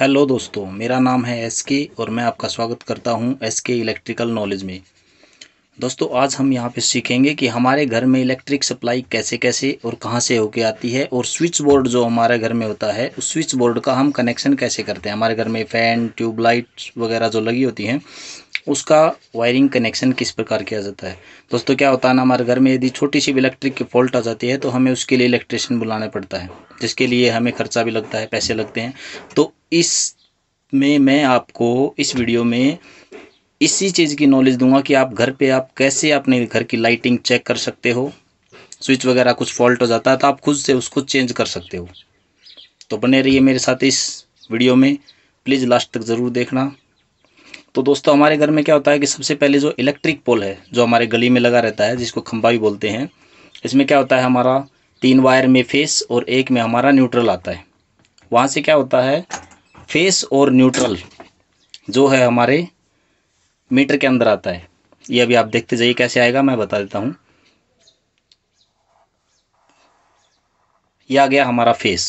hello दोस्तों मेरा नाम है एस के और मैं आपका स्वागत करता हूं एस के इलेक्ट्रिकल नॉलेज में दोस्तों आज हम यहां पे सीखेंगे कि हमारे घर में इलेक्ट्रिक सप्लाई कैसे कैसे और कहां से होके आती है और स्विच बोर्ड जो हमारे घर में होता है उस स्विच बोर्ड का हम कनेक्शन कैसे करते हैं हमारे घर में फ़ैन ट्यूबलाइट वगैरह जो लगी होती हैं उसका वायरिंग कनेक्शन किस प्रकार किया जाता है दोस्तों क्या होता है ना हमारे घर में यदि छोटी सी इलेक्ट्रिक की फॉल्ट आ जाती है तो हमें उसके लिए इलेक्ट्रिशियन बुलाना पड़ता है जिसके लिए हमें खर्चा भी लगता है पैसे लगते हैं तो इस में मैं आपको इस वीडियो में इसी चीज़ की नॉलेज दूंगा कि आप घर पे आप कैसे अपने घर की लाइटिंग चेक कर सकते हो स्विच वगैरह कुछ फॉल्ट हो जाता है तो आप खुद से उसको चेंज कर सकते हो तो बने रहिए मेरे साथ इस वीडियो में प्लीज़ लास्ट तक ज़रूर देखना तो दोस्तों हमारे घर में क्या होता है कि सबसे पहले जो इलेक्ट्रिक पोल है जो हमारे गली में लगा रहता है जिसको खम्बा भी बोलते हैं इसमें क्या होता है हमारा तीन वायर में फेस और एक में हमारा न्यूट्रल आता है वहाँ से क्या होता है फेस और न्यूट्रल जो है हमारे मीटर के अंदर आता है ये अभी आप देखते जाइए कैसे आएगा मैं बता देता हूँ यह आ गया हमारा फेस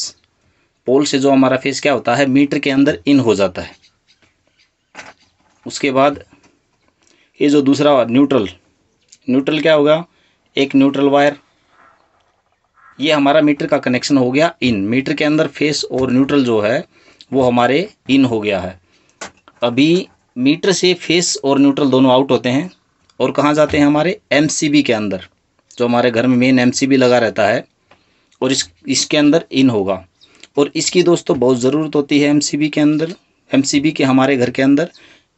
पोल से जो हमारा फेस क्या होता है मीटर के अंदर इन हो जाता है उसके बाद ये जो दूसरा न्यूट्रल न्यूट्रल क्या होगा एक न्यूट्रल वायर ये हमारा मीटर का कनेक्शन हो गया इन मीटर के अंदर फेस और न्यूट्रल जो है वो हमारे इन हो गया है अभी मीटर से फेस और न्यूट्रल दोनों आउट होते हैं और कहाँ जाते हैं हमारे एम के अंदर जो हमारे घर में मेन एम लगा रहता है और इस इसके अंदर इन होगा और इसकी दोस्तों बहुत ज़रूरत होती है एम के अंदर एम के हमारे घर के अंदर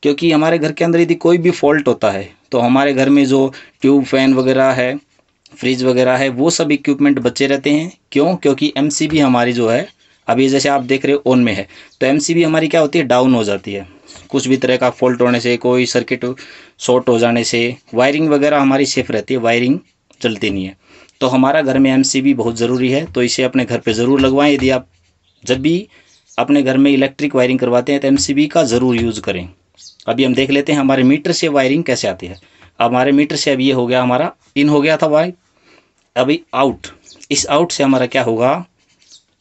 क्योंकि हमारे घर के अंदर यदि कोई भी फॉल्ट होता है तो हमारे घर में जो ट्यूब फैन वगैरह है फ्रिज वगैरह है वो सब इक्विपमेंट बचे रहते हैं क्यों क्योंकि एम हमारी जो है अभी जैसे आप देख रहे हो ऑन में है तो एम हमारी क्या होती है डाउन हो जाती है कुछ भी तरह का फॉल्ट होने से कोई सर्किट शॉर्ट हो जाने से वायरिंग वगैरह हमारी सेफ रहती है वायरिंग चलती नहीं है तो हमारा घर में एम बहुत ज़रूरी है तो इसे अपने घर पर ज़रूर लगवाएँ यदि आप जब भी अपने घर में इलेक्ट्रिक वायरिंग करवाते हैं तो एम का ज़रूर यूज़ करें अभी हम देख लेते हैं हमारे मीटर से वायरिंग कैसे आती है अब हमारे मीटर से अब ये हो गया हमारा इन हो गया था वायर अभी आउट इस आउट से हमारा क्या होगा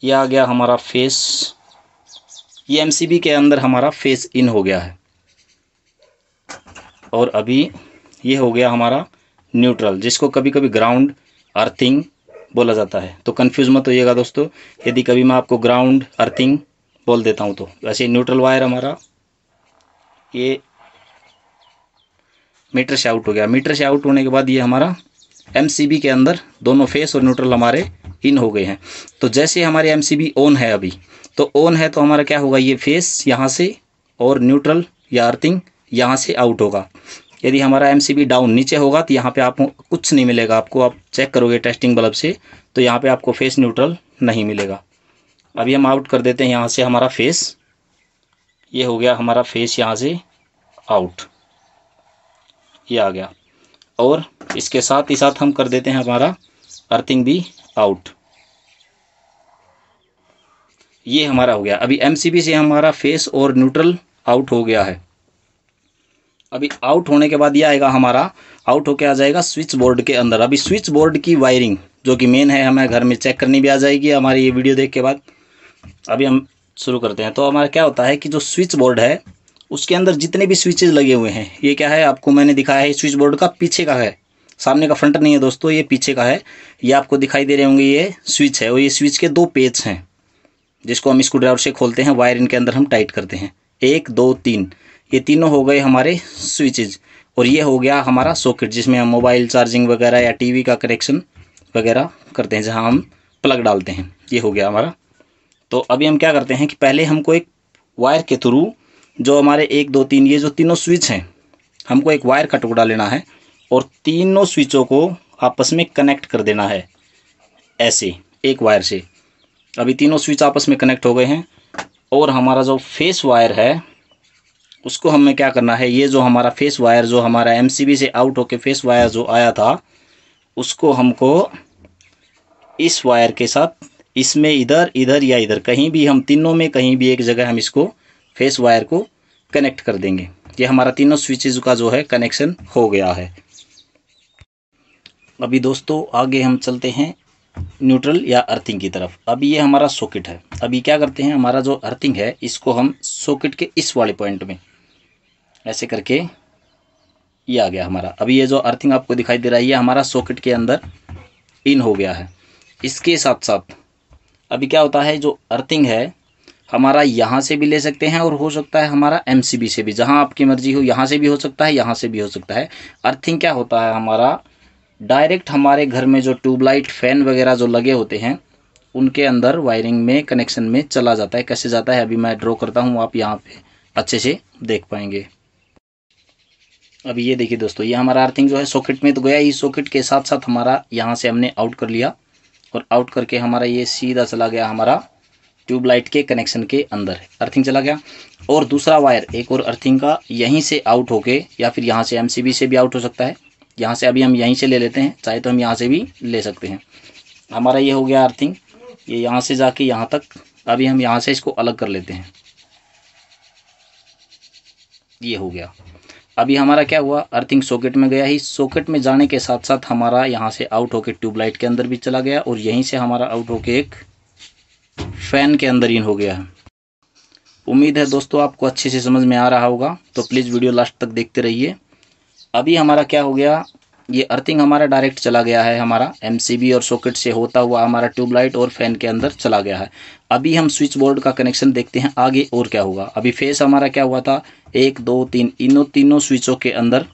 ये आ गया हमारा फेस ये एम के अंदर हमारा फेस इन हो गया है और अभी ये हो गया हमारा न्यूट्रल जिसको कभी कभी ग्राउंड अर्थिंग बोला जाता है तो कंफ्यूज मत होइएगा दोस्तों यदि कभी मैं आपको ग्राउंड अर्थिंग बोल देता हूँ तो वैसे न्यूट्रल वायर हमारा ये मीटर से आउट हो गया मीटर से आउट होने के बाद ये हमारा एम के अंदर दोनों फेस और न्यूट्रल हमारे इन हो गए हैं तो जैसे हमारे एम ऑन है अभी तो ऑन है तो हमारा क्या होगा ये फेस यहाँ से और न्यूट्रल या अर्थिंग यहाँ से आउट होगा यदि हमारा एम डाउन नीचे होगा तो यहाँ पे आपको कुछ नहीं मिलेगा आपको आप चेक करोगे टेस्टिंग बल्ब से तो यहाँ पे आपको फेस न्यूट्रल नहीं मिलेगा अभी हम आउट कर देते हैं यहाँ से हमारा फेस ये हो गया हमारा फेस यहाँ से आउट ये आ गया और इसके साथ ही साथ हम कर देते हैं हमारा अर्थिंग भी आउट ये हमारा हो गया अभी एमसीबी से हमारा फेस और न्यूट्रल आउट हो गया है अभी आउट होने के बाद ये आएगा हमारा आउट होके आ जाएगा स्विच बोर्ड के अंदर अभी स्विच बोर्ड की वायरिंग जो कि मेन है हमें घर में चेक करनी भी आ जाएगी हमारी ये वीडियो देख के बाद अभी हम शुरू करते हैं तो हमारा क्या होता है कि जो स्विच बोर्ड है उसके अंदर जितने भी स्विचेज लगे हुए हैं ये क्या है आपको मैंने दिखाया है स्विच बोर्ड का पीछे का है सामने का फ्रंट नहीं है दोस्तों ये पीछे का है ये आपको दिखाई दे रहे होंगे ये स्विच है और ये स्विच के दो पेज हैं जिसको हम स्क्रू ड्राइवर से खोलते हैं वायर इनके अंदर हम टाइट करते हैं एक दो तीन ये तीनों हो गए हमारे स्विचेज और ये हो गया हमारा सॉकेट जिसमें हम मोबाइल चार्जिंग वगैरह या टीवी का कनेक्शन वगैरह करते हैं जहाँ हम प्लग डालते हैं ये हो गया हमारा तो अभी हम क्या करते हैं कि पहले हमको एक वायर के थ्रू जो हमारे एक दो तीन ये जो तीनों स्विच हैं हमको एक वायर का टुकड़ा लेना है और तीनों स्विचों को आपस में कनेक्ट कर देना है ऐसे एक वायर से अभी तीनों स्विच आपस में कनेक्ट हो गए हैं और हमारा जो फेस वायर है उसको हमें क्या करना है ये जो हमारा फेस वायर जो हमारा एम से आउट होके फेस वायर जो आया था उसको हमको इस वायर के साथ इसमें इधर इधर या इधर कहीं भी हम तीनों में कहीं भी एक जगह हम इसको फेस वायर को कनेक्ट कर देंगे ये हमारा तीनों स्विचेज का जो है कनेक्शन हो गया है अभी दोस्तों आगे हम चलते हैं न्यूट्रल या अर्थिंग की तरफ अभी ये हमारा सॉकेट है अभी क्या करते हैं हमारा जो अर्थिंग है इसको हम सॉकेट के इस वाले पॉइंट में ऐसे करके ये आ गया हमारा अभी ये जो अर्थिंग आपको दिखाई दे रहा है ये हमारा सॉकेट के अंदर इन हो गया है इसके साथ साथ अभी क्या होता है जो अर्थिंग है हमारा यहाँ से भी ले सकते हैं और हो सकता है हमारा एम से भी जहाँ आपकी मर्जी हो यहाँ से भी हो सकता है यहाँ से भी हो सकता है अर्थिंग क्या होता है हमारा डायरेक्ट हमारे घर में जो ट्यूबलाइट फैन वगैरह जो लगे होते हैं उनके अंदर वायरिंग में कनेक्शन में चला जाता है कैसे जाता है अभी मैं ड्रॉ करता हूँ आप यहाँ पे अच्छे से देख पाएंगे अब ये देखिए दोस्तों ये हमारा अर्थिंग जो है सॉकेट में तो गया ही सॉकेट के साथ साथ हमारा यहाँ से हमने आउट कर लिया और आउट करके हमारा ये सीधा चला गया हमारा ट्यूबलाइट के कनेक्शन के अंदर अर्थिंग चला गया और दूसरा वायर एक और अर्थिंग का यहीं से आउट होके या फिर यहाँ से एमसीबी से भी आउट हो सकता है यहाँ से अभी हम यहीं से ले लेते हैं चाहे तो हम यहाँ से भी ले सकते हैं हमारा ये हो गया अर्थिंग ये यहाँ से जाके यहाँ तक अभी हम यहाँ से इसको अलग कर लेते हैं ये हो गया अभी हमारा क्या हुआ अर्थिंग सॉकेट में गया ही सॉकेट में जाने के साथ साथ हमारा यहाँ से आउट होके ट्यूबलाइट के अंदर भी चला गया और यहीं से हमारा आउट होके एक फ़ैन के अंदर इन हो गया है उम्मीद है दोस्तों आपको अच्छे से समझ में आ रहा होगा तो प्लीज़ वीडियो लास्ट तक देखते रहिए अभी हमारा क्या हो गया ये अर्थिंग हमारा डायरेक्ट चला गया है हमारा एम और सॉकेट से होता हुआ हमारा ट्यूबलाइट और फैन के अंदर चला गया है अभी हम स्विच बोर्ड का कनेक्शन देखते हैं आगे और क्या होगा अभी फेस हमारा क्या हुआ था एक दो तीन इनों तीनों स्विचों के अंदर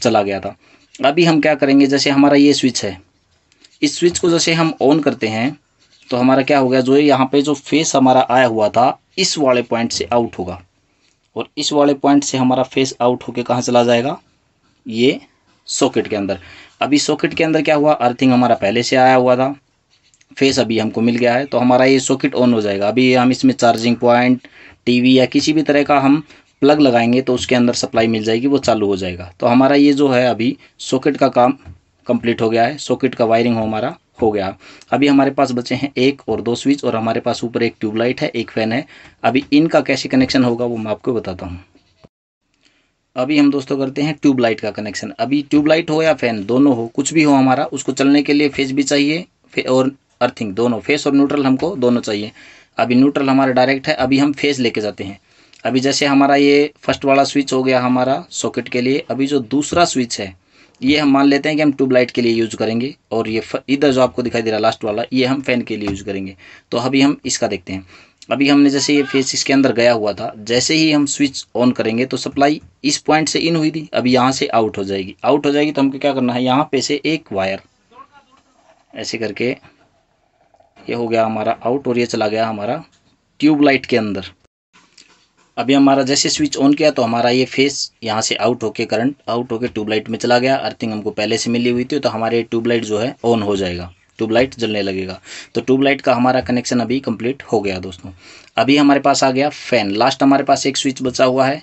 चला गया था अभी हम क्या करेंगे जैसे हमारा ये स्विच है इस स्विच को जैसे हम ऑन करते हैं तो हमारा क्या हो गया जो यहाँ पर जो फेस हमारा आया हुआ था इस वाले पॉइंट से आउट होगा और इस वाले पॉइंट से हमारा फेस आउट होके कहाँ चला जाएगा ये सॉकेट के अंदर अभी सॉकेट के अंदर क्या हुआ अर्थिंग हमारा पहले से आया हुआ था फेस अभी हमको मिल गया है तो हमारा ये सॉकेट ऑन हो जाएगा अभी हम इसमें चार्जिंग पॉइंट टीवी या किसी भी तरह का हम प्लग लगाएंगे तो उसके अंदर सप्लाई मिल जाएगी वो चालू हो जाएगा तो हमारा ये जो है अभी सॉकेट का काम कंप्लीट हो गया है सॉकेट का वायरिंग हमारा हो गया अभी हमारे पास बचे हैं एक और दो स्विच और हमारे पास ऊपर एक ट्यूबलाइट है एक फैन है अभी इनका कैसे कनेक्शन होगा वो मैं आपको बताता हूँ अभी हम दोस्तों करते हैं ट्यूबलाइट का कनेक्शन अभी ट्यूबलाइट हो या फैन दोनों हो कुछ भी हो हमारा उसको चलने के लिए फेस भी चाहिए फे और अर्थिंग दोनों फेस और न्यूट्रल हमको दोनों चाहिए अभी न्यूट्रल हमारा डायरेक्ट है अभी हम फेस लेके जाते हैं अभी जैसे हमारा ये फर्स्ट वाला स्विच हो गया हमारा सॉकेट के लिए अभी जो दूसरा स्विच है ये हम मान लेते हैं कि हम ट्यूबलाइट के लिए यूज करेंगे और ये इधर जो आपको दिखाई दे रहा है लास्ट वाला ये हम फैन के लिए यूज करेंगे तो अभी हम इसका देखते हैं अभी हमने जैसे ये फेस इसके अंदर गया हुआ था जैसे ही हम स्विच ऑन करेंगे तो सप्लाई इस पॉइंट से इन हुई थी अभी यहाँ से आउट हो जाएगी आउट हो जाएगी तो हमको क्या करना है यहाँ पे से एक वायर ऐसे करके ये हो गया हमारा आउट और ये चला गया हमारा ट्यूबलाइट के अंदर अभी हमारा जैसे स्विच ऑन किया तो हमारा ये फेस यहाँ से आउट होके करंट आउट होके ट्यूबलाइट में चला गया अर्थिंग हमको पहले से मिली हुई थी तो हमारे ट्यूबलाइट जो है ऑन हो जाएगा ट्यूबलाइट जलने लगेगा तो ट्यूबलाइट का हमारा कनेक्शन अभी कंप्लीट हो गया दोस्तों अभी हमारे पास आ गया फ़ैन लास्ट हमारे पास एक स्विच बचा हुआ है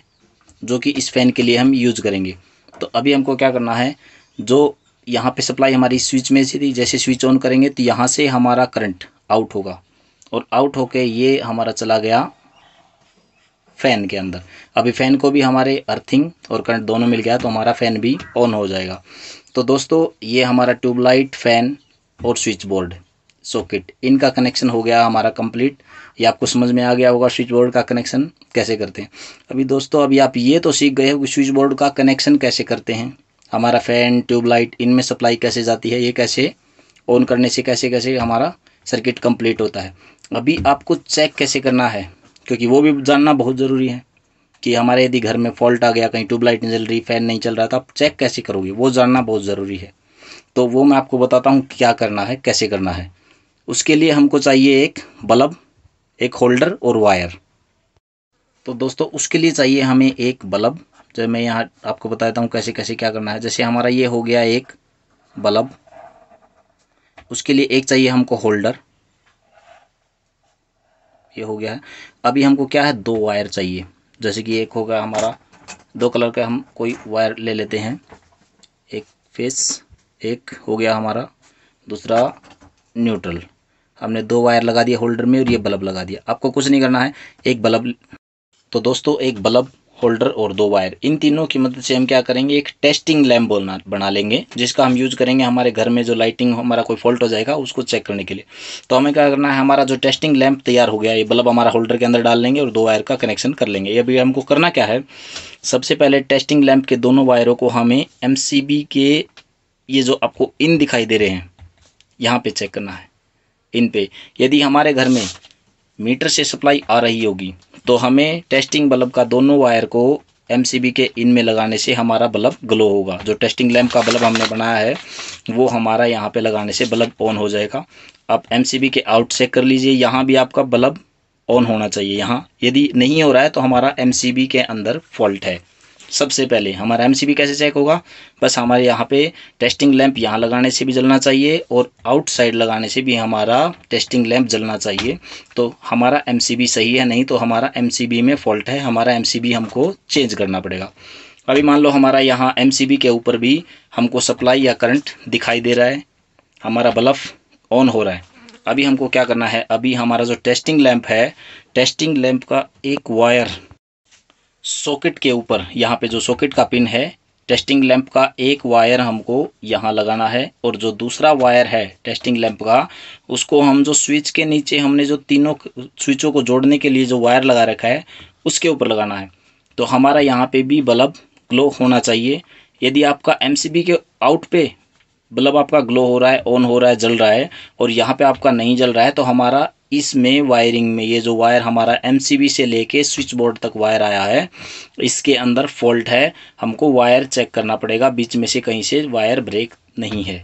जो कि इस फ़ैन के लिए हम यूज करेंगे तो अभी हमको क्या करना है जो यहाँ पे सप्लाई हमारी स्विच में से थी जैसे स्विच ऑन करेंगे तो यहाँ से हमारा करंट आउट होगा और आउट होके ये हमारा चला गया फ़ैन के अंदर अभी फ़ैन को भी हमारे अर्थिंग और करंट दोनों मिल गया तो हमारा फ़ैन भी ऑन हो जाएगा तो दोस्तों ये हमारा ट्यूबलाइट फ़ैन और स्विच बोर्ड सॉकेट इनका कनेक्शन हो गया हमारा कंप्लीट ये आपको समझ में आ गया होगा स्विच बोर्ड का कनेक्शन कैसे करते हैं अभी दोस्तों अभी आप ये तो सीख गए हो कि स्विच बोर्ड का कनेक्शन कैसे करते हैं हमारा फैन ट्यूबलाइट इनमें सप्लाई कैसे जाती है ये कैसे ऑन करने से कैसे कैसे हमारा सर्किट कंप्लीट होता है अभी आपको चेक कैसे करना है क्योंकि वो भी जानना बहुत ज़रूरी है कि हमारे यदि घर में फॉल्ट आ गया कहीं ट्यूबलाइट नहीं चल रही फैन नहीं चल रहा था तो आप चेक कैसे करोगे वो जानना बहुत ज़रूरी है तो वो मैं आपको बताता हूँ क्या करना है कैसे करना है उसके लिए हमको चाहिए एक बल्ब एक होल्डर और वायर तो दोस्तों उसके लिए चाहिए हमें एक बल्ब जो मैं यहाँ आपको बता देता हूँ कैसे कैसे क्या करना है जैसे हमारा ये हो गया एक बल्ब उसके लिए एक चाहिए हमको होल्डर ये हो गया है अभी हमको क्या है दो वायर चाहिए जैसे कि एक होगा हमारा दो कलर का हम कोई वायर ले लेते हैं एक फेस एक हो गया हमारा दूसरा न्यूट्रल हमने दो वायर लगा दिया होल्डर में और ये बल्ब लगा दिया आपको कुछ नहीं करना है एक बल्ब तो दोस्तों एक बल्ब होल्डर और दो वायर इन तीनों की मदद से हम क्या करेंगे एक टेस्टिंग लैम्प बोलना बना लेंगे जिसका हम यूज़ करेंगे हमारे घर में जो लाइटिंग हमारा कोई फॉल्ट हो जाएगा उसको चेक करने के लिए तो हमें क्या करना है हमारा जो टेस्टिंग लैम्प तैयार हो गया ये बल्ब हमारा होल्डर के अंदर डाल लेंगे और दो वायर का कनेक्शन कर लेंगे ये अभी हमको करना क्या है सबसे पहले टेस्टिंग लैम्प के दोनों वायरों को हमें एम के ये जो आपको इन दिखाई दे रहे हैं यहाँ पे चेक करना है इन पे यदि हमारे घर में मीटर से सप्लाई आ रही होगी तो हमें टेस्टिंग बल्ब का दोनों वायर को एम के इन में लगाने से हमारा बल्ब ग्लो होगा जो टेस्टिंग लैम्प का बल्ब हमने बनाया है वो हमारा यहाँ पे लगाने से बल्ब ऑन हो जाएगा आप एम के आउट चेक कर लीजिए यहाँ भी आपका बल्ब ऑन होना चाहिए यहाँ यदि नहीं हो रहा है तो हमारा एम के अंदर फॉल्ट है सबसे पहले हमारा एमसीबी कैसे चेक होगा बस हमारे यहाँ पे टेस्टिंग लैंप यहाँ लगाने से भी जलना चाहिए और आउटसाइड लगाने से भी हमारा टेस्टिंग लैंप जलना चाहिए तो हमारा एमसीबी सही है नहीं तो हमारा एमसीबी में फॉल्ट है हमारा एमसीबी हमको चेंज करना पड़ेगा अभी मान लो हमारा यहाँ एम के ऊपर भी हमको सप्लाई या करंट दिखाई दे रहा है हमारा बल्ब ऑन हो रहा है अभी हमको क्या करना है अभी हमारा जो टेस्टिंग लैंप है टेस्टिंग लैंप का एक वायर सॉकेट के ऊपर यहाँ पे जो सॉकेट का पिन है टेस्टिंग लैंप का एक वायर हमको यहाँ लगाना है और जो दूसरा वायर है टेस्टिंग लैंप का उसको हम जो स्विच के नीचे हमने जो तीनों स्विचों को जोड़ने के लिए जो वायर लगा रखा है उसके ऊपर लगाना है तो हमारा यहाँ पे भी बल्ब ग्लो होना चाहिए यदि आपका एम के आउट पे बल्ब आपका ग्लो हो रहा है ऑन हो रहा है जल रहा है और यहाँ पे आपका नहीं जल रहा है तो हमारा इसमें वायरिंग में ये जो वायर हमारा एम से लेके स्विच बोर्ड तक वायर आया है इसके अंदर फॉल्ट है हमको वायर चेक करना पड़ेगा बीच में से कहीं से वायर ब्रेक नहीं है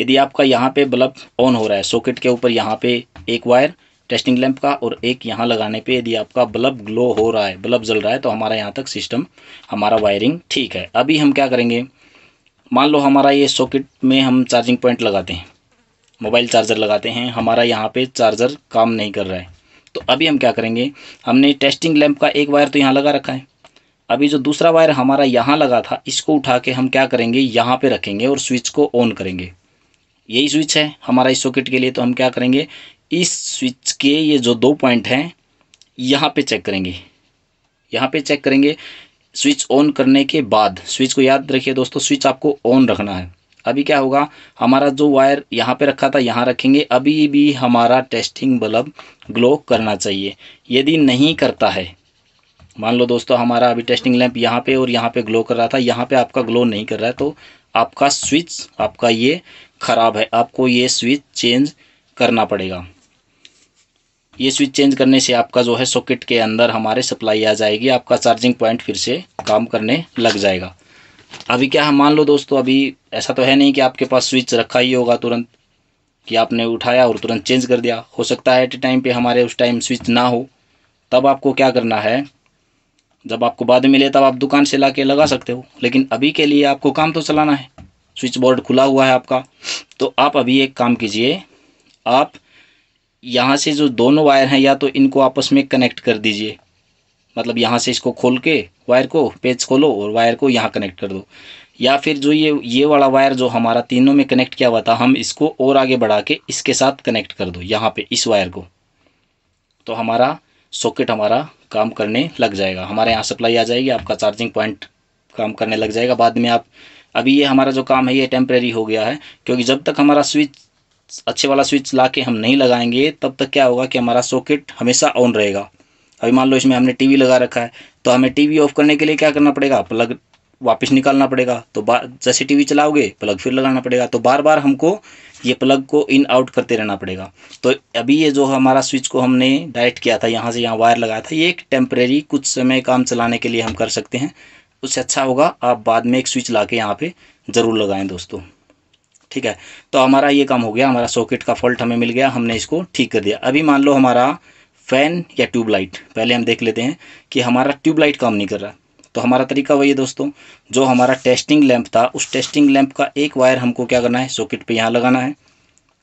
यदि आपका यहाँ पे बल्ब ऑन हो रहा है सॉकेट के ऊपर यहाँ पे एक वायर टेस्टिंग लैंप का और एक यहाँ लगाने पे यदि आपका बल्ब ग्लो हो रहा है बल्ब जल रहा है तो हमारा यहाँ तक सिस्टम हमारा वायरिंग ठीक है अभी हम क्या करेंगे मान लो हमारा ये सॉकेट में हम चार्जिंग पॉइंट लगाते हैं मोबाइल चार्जर लगाते हैं हमारा यहाँ पे चार्जर काम नहीं कर रहा है तो अभी हम क्या करेंगे हमने टेस्टिंग लैम्प का एक वायर तो यहाँ लगा रखा है अभी जो दूसरा वायर हमारा यहाँ लगा था इसको उठा के हम क्या करेंगे यहाँ पे रखेंगे और स्विच को ऑन करेंगे यही स्विच है हमारा इस सॉकेट के लिए तो हम क्या करेंगे इस स्विच के ये जो दो पॉइंट हैं यहाँ पर चेक करेंगे यहाँ पे चेक करेंगे स्विच ऑन करने के बाद स्विच को याद रखिए दोस्तों स्विच आपको ऑन रखना है अभी क्या होगा हमारा जो वायर यहाँ पे रखा था यहाँ रखेंगे अभी भी हमारा टेस्टिंग बल्ब ग्लो करना चाहिए यदि नहीं करता है मान लो दोस्तों हमारा अभी टेस्टिंग लैंप यहाँ पे और यहाँ पे ग्लो कर रहा था यहाँ पे आपका ग्लो नहीं कर रहा है तो आपका स्विच आपका ये ख़राब है आपको ये स्विच चेंज करना पड़ेगा ये स्विच चेंज करने से आपका जो है सॉकेट के अंदर हमारे सप्लाई आ जाएगी आपका चार्जिंग पॉइंट फिर से काम करने लग जाएगा अभी क्या है मान लो दोस्तों अभी ऐसा तो है नहीं कि आपके पास स्विच रखा ही होगा तुरंत कि आपने उठाया और तुरंत चेंज कर दिया हो सकता है एट ए टाइम पर हमारे उस टाइम स्विच ना हो तब आपको क्या करना है जब आपको बाद में मिले तब आप दुकान से ला के लगा सकते हो लेकिन अभी के लिए आपको काम तो चलाना है स्विच बोर्ड खुला हुआ है आपका तो आप अभी एक काम कीजिए आप यहाँ से जो दोनों वायर हैं या तो इनको आपस में कनेक्ट कर दीजिए मतलब यहाँ से इसको खोल के वायर को पेज खोलो और वायर को यहाँ कनेक्ट कर दो या फिर जो ये ये वाला वायर जो हमारा तीनों में कनेक्ट किया हुआ था हम इसको और आगे बढ़ा के इसके साथ कनेक्ट कर दो यहाँ पे इस वायर को तो हमारा सॉकेट हमारा काम करने लग जाएगा हमारे यहाँ सप्लाई आ जाएगी आपका चार्जिंग पॉइंट काम करने लग जाएगा बाद में आप अभी ये हमारा जो काम है ये टेम्प्रेरी हो गया है क्योंकि जब तक हमारा स्विच अच्छे वाला स्विच ला के हम नहीं लगाएंगे तब तक क्या होगा कि हमारा सॉकेट हमेशा ऑन रहेगा अभी मान लो इसमें हमने टीवी लगा रखा है तो हमें टीवी ऑफ करने के लिए क्या करना पड़ेगा प्लग वापस निकालना पड़ेगा तो जैसे टीवी चलाओगे प्लग फिर लगाना पड़ेगा तो बार बार हमको ये प्लग को इन आउट करते रहना पड़ेगा तो अभी ये जो हमारा स्विच को हमने डायरेक्ट किया था यहाँ से यहाँ वायर लगाया था ये एक टेम्परेरी कुछ समय काम चलाने के लिए हम कर सकते हैं उससे अच्छा होगा आप बाद में एक स्विच ला के यहाँ पर ज़रूर लगाएँ दोस्तों ठीक है तो हमारा ये काम हो गया हमारा सॉकेट का फॉल्ट हमें मिल गया हमने इसको ठीक कर दिया अभी मान लो हमारा फ़ैन या ट्यूबलाइट पहले हम देख लेते हैं कि हमारा ट्यूबलाइट काम नहीं कर रहा तो हमारा तरीका वही है दोस्तों जो हमारा टेस्टिंग लैंप था उस टेस्टिंग लैंप का एक वायर हमको क्या करना है सॉकेट पे यहाँ लगाना है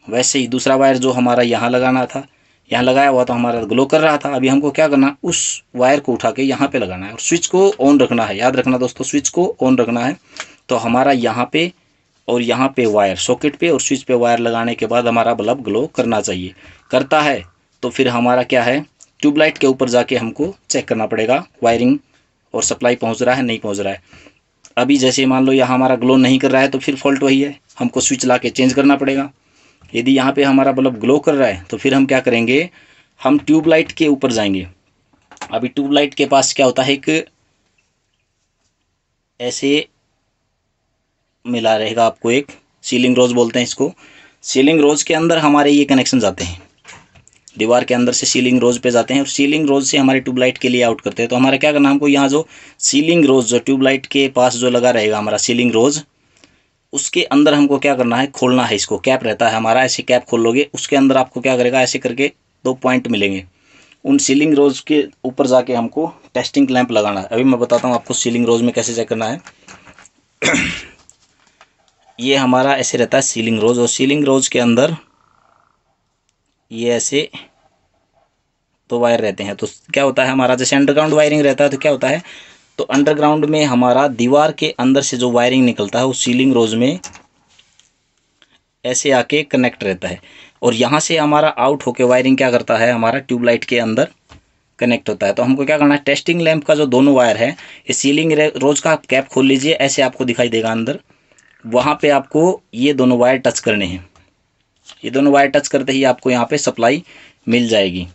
वैसे ही दूसरा वायर जो हमारा यहाँ लगाना था यहाँ लगाया हुआ तो हमारा ग्लो कर रहा था अभी हमको क्या करना उस वायर को उठा के यहाँ पे लगाना है और स्विच को ऑन रखना है याद रखना दोस्तों स्विच को ऑन रखना है तो हमारा यहाँ पे और यहाँ पे वायर सॉकेट पे और स्विच पे वायर लगाने के बाद हमारा बल्ब ग्लो करना चाहिए करता है तो फिर हमारा क्या है ट्यूबलाइट के ऊपर जाके हमको चेक करना पड़ेगा वायरिंग और सप्लाई पहुँच रहा है नहीं पहुँच रहा है अभी जैसे मान लो यहाँ हमारा ग्लो नहीं कर रहा है तो फिर फॉल्ट वही है हमको स्विच ला के चेंज करना पड़ेगा यदि यहाँ पर हमारा बल्ब ग्लो कर रहा है तो फिर हम क्या करेंगे हम ट्यूबलाइट के ऊपर जाएंगे अभी ट्यूबलाइट के पास क्या होता है एक ऐसे मिला रहेगा आपको एक सीलिंग रोज बोलते हैं इसको सीलिंग रोज के अंदर हमारे ये कनेक्शन जाते हैं दीवार के अंदर से सीलिंग रोज पे जाते हैं और सीलिंग रोज से हमारे ट्यूबलाइट के लिए आउट करते हैं तो हमारा क्या करना हमको यहाँ जो सीलिंग रोज जो ट्यूबलाइट के पास जो लगा रहेगा हमारा सीलिंग रोज उसके अंदर हमको क्या करना है खोलना है इसको कैप रहता है हमारा ऐसे कैप खोल लोगे उसके अंदर आपको क्या करेगा ऐसे करके दो पॉइंट मिलेंगे उन सीलिंग रोज के ऊपर जाके हमको टेस्टिंग लैंप लगाना है अभी मैं बताता हूँ आपको सीलिंग रोज में कैसे चेक करना है ये हमारा ऐसे रहता है सीलिंग रोज और सीलिंग रोज के अंदर ये ऐसे दो वायर रहते हैं तो क्या होता है हमारा जैसे अंडरग्राउंड वायरिंग रहता है तो क्या होता है तो अंडरग्राउंड में हमारा दीवार के अंदर से जो वायरिंग निकलता है वो सीलिंग रोज में ऐसे आके कनेक्ट रहता है और यहाँ से हमारा आउट होके वायरिंग क्या करता है हमारा ट्यूबलाइट के अंदर कनेक्ट होता है तो हमको क्या करना है टेस्टिंग लैंप का जो दोनों वायर है ये सीलिंग रोज का आप कैप खोल लीजिए ऐसे आपको दिखाई देगा अंदर वहाँ पे आपको ये दोनों वायर टच करने हैं ये दोनों वायर टच करते ही आपको यहाँ पे सप्लाई मिल जाएगी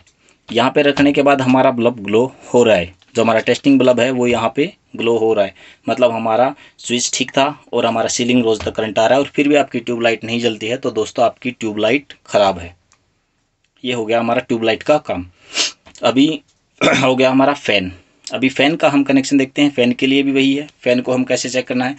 यहाँ पे रखने के बाद हमारा बल्ब ग्लो हो रहा है जो हमारा टेस्टिंग बल्ब है वो यहाँ पे ग्लो हो रहा है मतलब हमारा स्विच ठीक था और हमारा सीलिंग रोज तक करंट आ रहा है और फिर भी आपकी ट्यूबलाइट नहीं जलती है तो दोस्तों आपकी ट्यूबलाइट ख़राब है ये हो गया हमारा ट्यूबलाइट का काम अभी हो गया हमारा फ़ैन अभी फ़ैन का हम कनेक्शन देखते हैं फ़ैन के लिए भी वही है फ़ैन को हम कैसे चेक करना है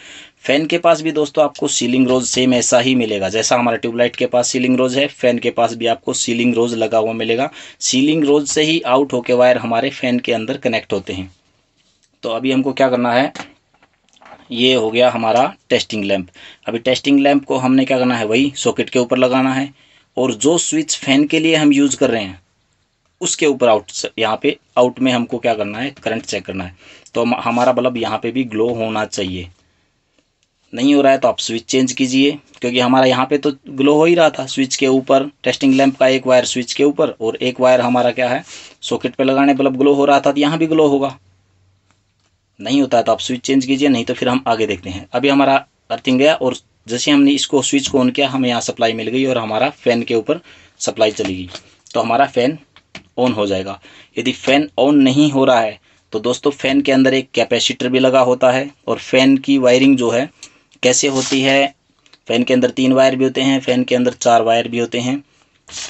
फ़ैन के पास भी दोस्तों आपको सीलिंग रोज सेम ऐसा ही मिलेगा जैसा हमारे ट्यूबलाइट के पास सीलिंग रोज है फ़ैन के पास भी आपको सीलिंग रोज लगा हुआ मिलेगा सीलिंग रोज से ही आउट होके वायर हमारे फ़ैन के अंदर कनेक्ट होते हैं तो अभी हमको क्या करना है ये हो गया हमारा टेस्टिंग लैम्प अभी टेस्टिंग लैम्प को हमने क्या करना है वही सॉकेट के ऊपर लगाना है और जो स्विच फ़ैन के लिए हम यूज़ कर रहे हैं उसके ऊपर आउट यहाँ पे आउट में हमको क्या करना है करंट चेक करना है तो हमारा बल्ब यहाँ पे भी ग्लो होना चाहिए नहीं हो रहा है तो आप स्विच चेंज कीजिए क्योंकि हमारा यहाँ पे तो ग्लो हो ही रहा था स्विच के ऊपर टेस्टिंग लैंप का एक वायर स्विच के ऊपर और एक वायर हमारा क्या है सॉकेट पे लगाने बल्ब ग्लो हो रहा था तो यहाँ भी ग्लो होगा नहीं होता है तो आप स्विच चेंज कीजिए नहीं तो फिर हम आगे देखते हैं अभी हमारा अर्थिंग गया और जैसे हमने इसको स्विच को ऑन किया हमें यहाँ सप्लाई मिल गई और हमारा फ़ैन के ऊपर सप्लाई चली गई तो हमारा फ़ैन ऑन हो जाएगा यदि फ़ैन ऑन नहीं हो रहा है तो दोस्तों फ़ैन के अंदर एक कैपेसिटर भी लगा होता है और फ़ैन की वायरिंग जो है कैसे होती है फ़ैन के अंदर तीन वायर भी होते हैं फ़ैन के अंदर चार वायर भी होते हैं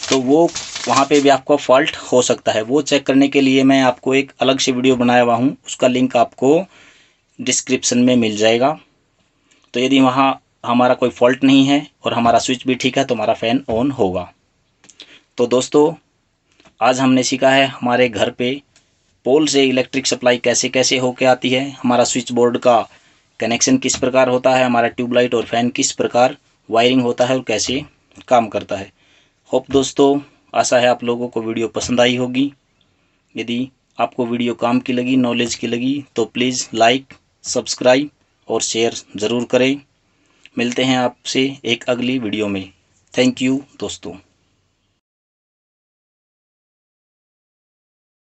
तो वो वहाँ पे भी आपका फॉल्ट हो सकता है वो चेक करने के लिए मैं आपको एक अलग से वीडियो बनाया हुआ हूँ उसका लिंक आपको डिस्क्रिप्शन में मिल जाएगा तो यदि वहाँ हमारा कोई फॉल्ट नहीं है और हमारा स्विच भी ठीक है तो हमारा फ़ैन ऑन होगा तो दोस्तों आज हमने सीखा है हमारे घर पे पोल से इलेक्ट्रिक सप्लाई कैसे कैसे होके आती है हमारा स्विच बोर्ड का कनेक्शन किस प्रकार होता है हमारा ट्यूबलाइट और फैन किस प्रकार वायरिंग होता है और कैसे काम करता है होप दोस्तों आशा है आप लोगों को वीडियो पसंद आई होगी यदि आपको वीडियो काम की लगी नॉलेज की लगी तो प्लीज़ लाइक सब्सक्राइब और शेयर ज़रूर करें मिलते हैं आपसे एक अगली वीडियो में थैंक यू दोस्तों